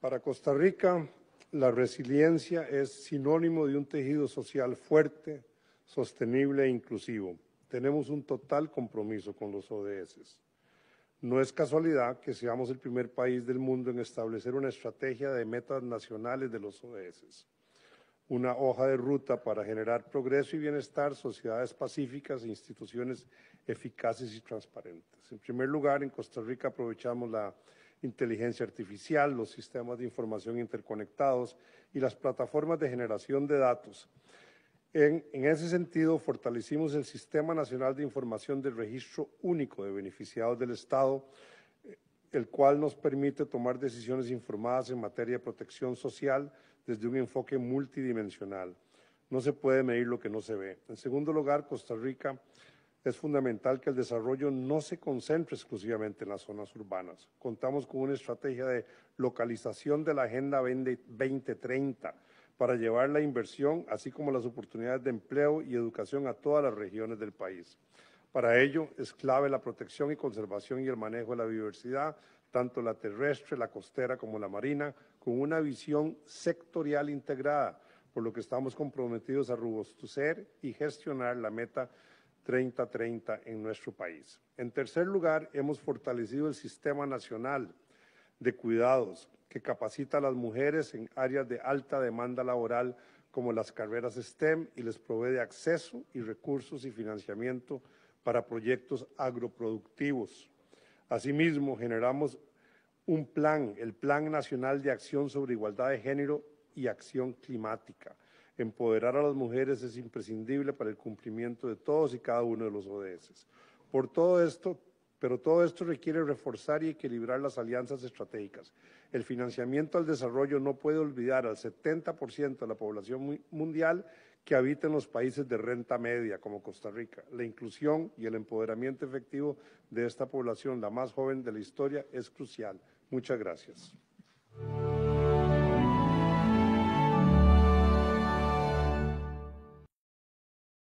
Para Costa Rica, la resiliencia es sinónimo de un tejido social fuerte, sostenible e inclusivo. Tenemos un total compromiso con los ODS. No es casualidad que seamos el primer país del mundo en establecer una estrategia de metas nacionales de los ODS, una hoja de ruta para generar progreso y bienestar, sociedades pacíficas e instituciones eficaces y transparentes. En primer lugar, en Costa Rica aprovechamos la inteligencia artificial, los sistemas de información interconectados y las plataformas de generación de datos. En, ese sentido, fortalecimos el Sistema Nacional de Información del Registro Único de Beneficiados del Estado, el cual nos permite tomar decisiones informadas en materia de protección social desde un enfoque multidimensional. No se puede medir lo que no se ve. En segundo lugar, Costa Rica es fundamental que el desarrollo no se concentre exclusivamente en las zonas urbanas. Contamos con una estrategia de localización de la Agenda 2030 para llevar la inversión, así como las oportunidades de empleo y educación a todas las regiones del país. Para ello es clave la protección y conservación y el manejo de la biodiversidad, tanto la terrestre, la costera como la marina, con una visión sectorial integrada, por lo que estamos comprometidos a robustecer y gestionar la meta treinta en nuestro país. En tercer lugar, hemos fortalecido el Sistema Nacional de Cuidados, que capacita a las mujeres en áreas de alta demanda laboral como las carreras STEM y les provee acceso y recursos y financiamiento para proyectos agroproductivos. Asimismo, generamos un plan, el Plan Nacional de Acción sobre Igualdad de Género y Acción Climática, Empoderar a las mujeres es imprescindible para el cumplimiento de todos y cada uno de los ODS. pero todo esto requiere reforzar y equilibrar las alianzas estratégicas. El financiamiento al desarrollo no puede olvidar al 70% de la población mundial que habita en los países de renta media, como Costa Rica. La inclusión y el empoderamiento efectivo de esta población, la más joven de la historia, es crucial. Muchas gracias.